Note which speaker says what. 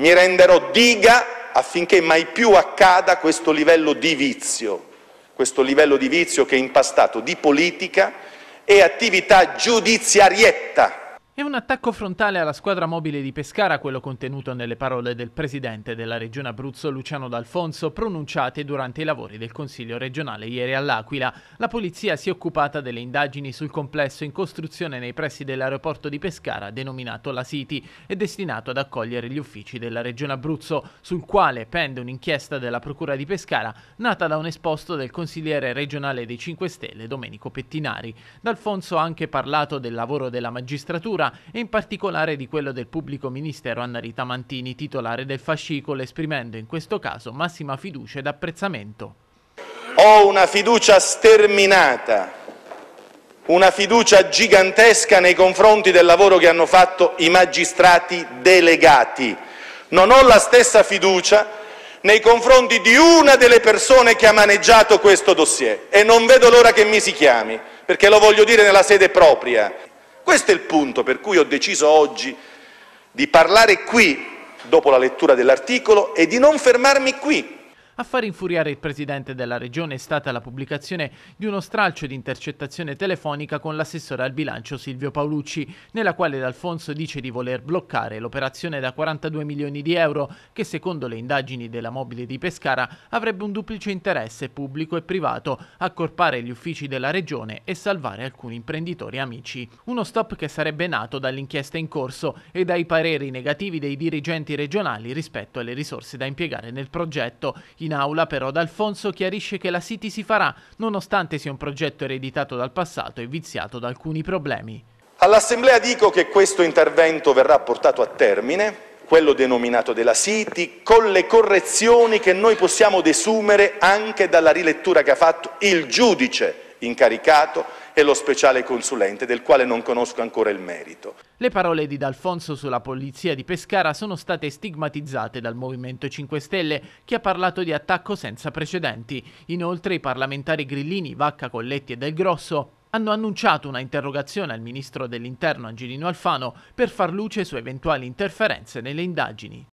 Speaker 1: mi renderò diga affinché mai più accada questo livello di vizio, questo livello di vizio che è impastato di politica e attività giudiziarietta,
Speaker 2: è un attacco frontale alla squadra mobile di Pescara quello contenuto nelle parole del presidente della Regione Abruzzo Luciano D'Alfonso pronunciate durante i lavori del Consiglio regionale ieri all'Aquila. La polizia si è occupata delle indagini sul complesso in costruzione nei pressi dell'aeroporto di Pescara denominato La City e destinato ad accogliere gli uffici della Regione Abruzzo, sul quale pende un'inchiesta della Procura di Pescara nata da un esposto del consigliere regionale dei 5 Stelle Domenico Pettinari. D'Alfonso ha anche parlato del lavoro della magistratura e in particolare di quello del pubblico ministero Anna Rita Mantini, titolare del fascicolo, esprimendo in questo caso massima fiducia ed apprezzamento.
Speaker 1: Ho una fiducia sterminata, una fiducia gigantesca nei confronti del lavoro che hanno fatto i magistrati delegati. Non ho la stessa fiducia nei confronti di una delle persone che ha maneggiato questo dossier e non vedo l'ora che mi si chiami, perché lo voglio dire nella sede propria. Questo è il punto per cui ho deciso oggi di parlare qui, dopo la lettura dell'articolo, e di non fermarmi qui,
Speaker 2: a far infuriare il presidente della regione è stata la pubblicazione di uno stralcio di intercettazione telefonica con l'assessore al bilancio Silvio Paolucci, nella quale D'Alfonso dice di voler bloccare l'operazione da 42 milioni di euro che secondo le indagini della mobile di Pescara avrebbe un duplice interesse pubblico e privato, accorpare gli uffici della regione e salvare alcuni imprenditori amici. Uno stop che sarebbe nato dall'inchiesta in corso e dai pareri negativi dei dirigenti regionali rispetto alle risorse da impiegare nel progetto. In in aula però D'Alfonso chiarisce che la City si farà, nonostante sia un progetto ereditato dal passato e viziato da alcuni problemi.
Speaker 1: All'Assemblea dico che questo intervento verrà portato a termine, quello denominato della City, con le correzioni che noi possiamo desumere anche dalla rilettura che ha fatto il giudice incaricato e lo speciale consulente, del quale non conosco ancora il merito.
Speaker 2: Le parole di D'Alfonso sulla polizia di Pescara sono state stigmatizzate dal Movimento 5 Stelle, che ha parlato di attacco senza precedenti. Inoltre i parlamentari Grillini, Vacca, Colletti e Del Grosso hanno annunciato una interrogazione al ministro dell'interno Angelino Alfano per far luce su eventuali interferenze nelle indagini.